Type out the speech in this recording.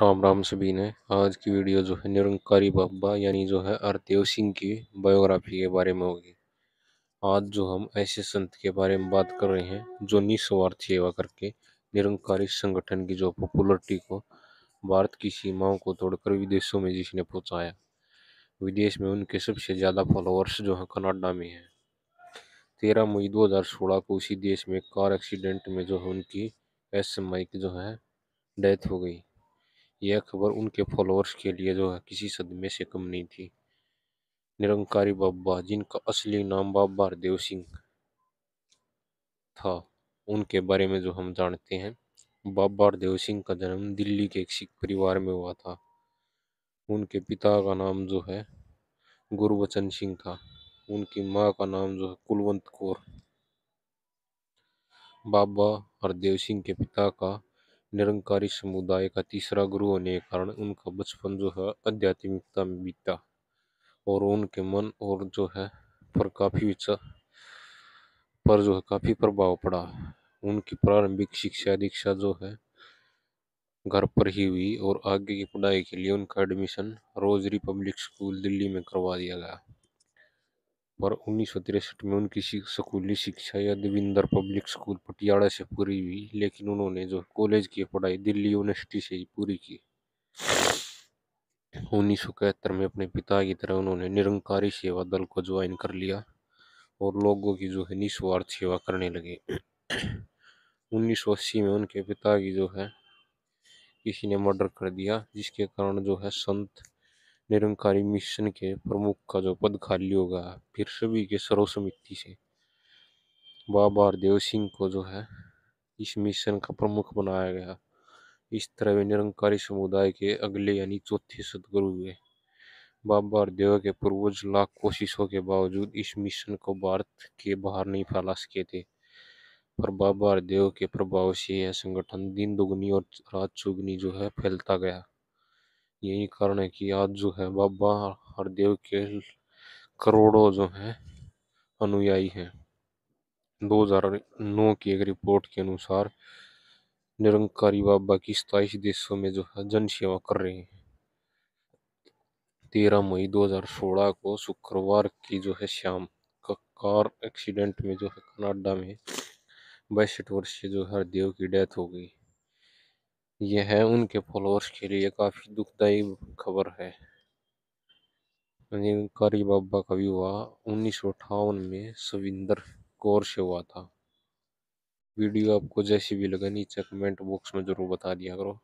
राम राम सभी ने आज की वीडियो जो है निरंकारी बाबा यानी जो है अरदेव सिंह की बायोग्राफी के बारे में होगी आज जो हम ऐसे संत के बारे में बात कर रहे हैं जो निस्वार्थ सेवा करके निरंकारी संगठन की जो पॉपुलरिटी को भारत की सीमाओं को तोड़कर विदेशों में जिसने पहुँचाया विदेश में उनके सबसे ज़्यादा फॉलोअर्स जो हैं कनाडा में हैं तेरह मई दो को उसी देश में कार एक्सीडेंट में जो है उनकी एस एम आई की जो है डेथ हो गई यह खबर उनके फॉलोअर्स के लिए जो है किसी सदमे से कम नहीं थी निरंकारी बाबा जिनका असली नाम बाबा हरदेव सिंह था उनके बारे में जो हम जानते हैं बाबा हरदेव सिंह का जन्म दिल्ली के एक सिख परिवार में हुआ था उनके पिता का नाम जो है गुरुवचन सिंह था उनकी माँ का नाम जो है कुलवंत कौर बाबा हरदेव सिंह के पिता का निरंकारी समुदाय का तीसरा गुरु होने के कारण उनका बचपन जो है आध्यात्मिकता में बीता और उनके मन और जो है पर काफ़ी विचार पर जो है काफ़ी प्रभाव पड़ा उनकी प्रारंभिक शिक्षा दीक्षा जो है घर पर ही हुई और आगे की पढ़ाई के लिए उनका admission Rosary public school Delhi में करवा दिया गया पर उन्नीस में उनकी स्कूली शिक्षा या देविंदर पब्लिक स्कूल पटियाला से पूरी हुई लेकिन उन्होंने जो कॉलेज की पढ़ाई दिल्ली यूनिवर्सिटी से ही पूरी की उन्नीस में अपने पिता की तरह उन्होंने निरंकारी सेवा दल को ज्वाइन कर लिया और लोगों की जो है निस्वार्थ सेवा करने लगे उन्नीस में उनके पिता की जो है किसी ने मर्डर कर दिया जिसके कारण जो है संत निरंकारी मिशन के प्रमुख का जो पद खाली होगा फिर सभी के सर्वसम्मति से बाबा हरदेव सिंह को जो है इस मिशन का प्रमुख बनाया गया इस तरह वे निरंकारी समुदाय के अगले यानी चौथे सदगुरु हुए बाबा हरदेव के पूर्वज लाख कोशिशों के बावजूद इस मिशन को भारत के बाहर नहीं फैला सके थे पर बाबा हरदेव के प्रभाव से यह संगठन दिन दुगनी और रात चुगनी जो है फैलता गया यही कारण है कि आज जो है बाबा हरदेव के करोड़ों जो है अनुयायी हैं 2009 की एक रिपोर्ट के अनुसार निरंकारी बाबा की सताईस देशों में जो है जन सेवा कर रहे हैं तेरह मई 2016 को शुक्रवार की जो है शाम का कार एक्सीडेंट में जो है कनाडा में बासठ वर्षीय जो हरदेव की डेथ हो गई यह उनके फॉलोअर्स के लिए काफ़ी दुखदायी खबर है कारी बाबा का विवाह उन्नीस में सविंदर कौर से हुआ था वीडियो आपको जैसी भी लगे नीचे कमेंट बॉक्स में ज़रूर बता दिया करो